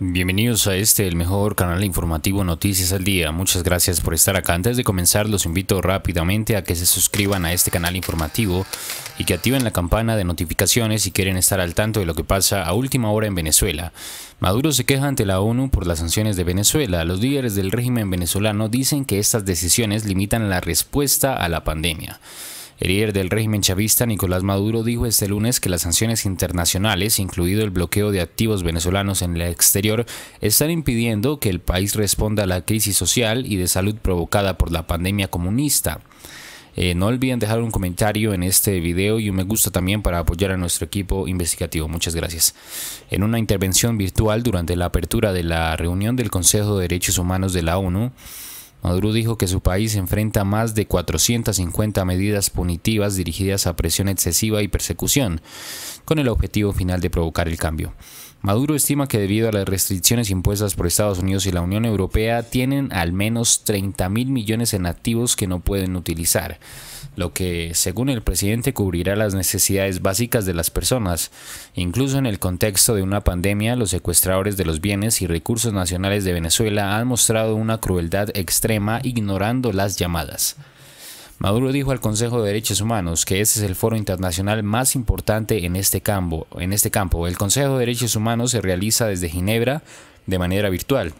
Bienvenidos a este, el mejor canal informativo Noticias al Día. Muchas gracias por estar acá. Antes de comenzar, los invito rápidamente a que se suscriban a este canal informativo y que activen la campana de notificaciones si quieren estar al tanto de lo que pasa a última hora en Venezuela. Maduro se queja ante la ONU por las sanciones de Venezuela. Los líderes del régimen venezolano dicen que estas decisiones limitan la respuesta a la pandemia. El líder del régimen chavista, Nicolás Maduro, dijo este lunes que las sanciones internacionales, incluido el bloqueo de activos venezolanos en el exterior, están impidiendo que el país responda a la crisis social y de salud provocada por la pandemia comunista. Eh, no olviden dejar un comentario en este video y un me gusta también para apoyar a nuestro equipo investigativo. Muchas gracias. En una intervención virtual durante la apertura de la reunión del Consejo de Derechos Humanos de la ONU, Maduro dijo que su país enfrenta más de 450 medidas punitivas dirigidas a presión excesiva y persecución, con el objetivo final de provocar el cambio. Maduro estima que debido a las restricciones impuestas por Estados Unidos y la Unión Europea tienen al menos 30 mil millones en activos que no pueden utilizar, lo que, según el presidente, cubrirá las necesidades básicas de las personas. Incluso en el contexto de una pandemia, los secuestradores de los bienes y recursos nacionales de Venezuela han mostrado una crueldad extrema ignorando las llamadas. Maduro dijo al Consejo de Derechos Humanos que ese es el foro internacional más importante en este campo. En este campo. El Consejo de Derechos Humanos se realiza desde Ginebra de manera virtual.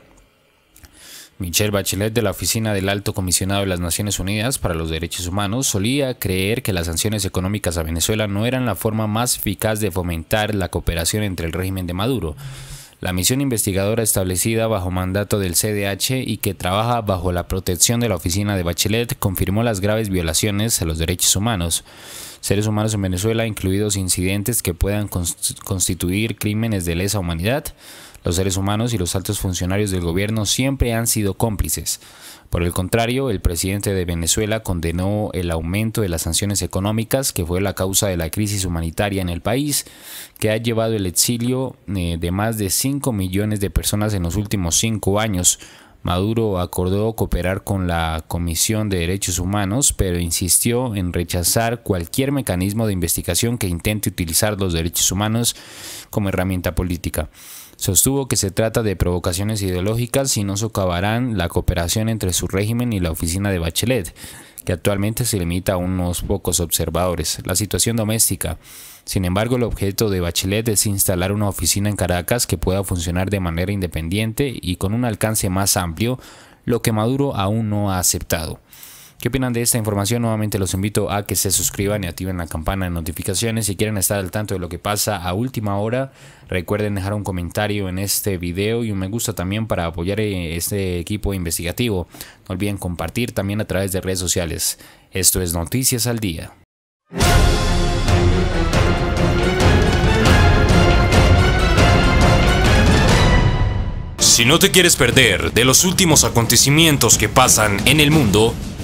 Michel Bachelet de la Oficina del Alto Comisionado de las Naciones Unidas para los Derechos Humanos solía creer que las sanciones económicas a Venezuela no eran la forma más eficaz de fomentar la cooperación entre el régimen de Maduro. La misión investigadora establecida bajo mandato del CDH y que trabaja bajo la protección de la oficina de Bachelet confirmó las graves violaciones a los derechos humanos, seres humanos en Venezuela, incluidos incidentes que puedan constituir crímenes de lesa humanidad, los seres humanos y los altos funcionarios del gobierno siempre han sido cómplices. Por el contrario, el presidente de Venezuela condenó el aumento de las sanciones económicas que fue la causa de la crisis humanitaria en el país, que ha llevado el exilio eh, de más de 5 millones de personas en los últimos cinco años. Maduro acordó cooperar con la Comisión de Derechos Humanos, pero insistió en rechazar cualquier mecanismo de investigación que intente utilizar los derechos humanos como herramienta política. Sostuvo que se trata de provocaciones ideológicas y no socavarán la cooperación entre su régimen y la oficina de Bachelet, que actualmente se limita a unos pocos observadores. La situación doméstica. Sin embargo, el objeto de Bachelet es instalar una oficina en Caracas que pueda funcionar de manera independiente y con un alcance más amplio, lo que Maduro aún no ha aceptado. ¿Qué opinan de esta información? Nuevamente los invito a que se suscriban y activen la campana de notificaciones. Si quieren estar al tanto de lo que pasa a última hora, recuerden dejar un comentario en este video y un me gusta también para apoyar eh, este equipo investigativo. No olviden compartir también a través de redes sociales. Esto es Noticias al Día. Si no te quieres perder de los últimos acontecimientos que pasan en el mundo,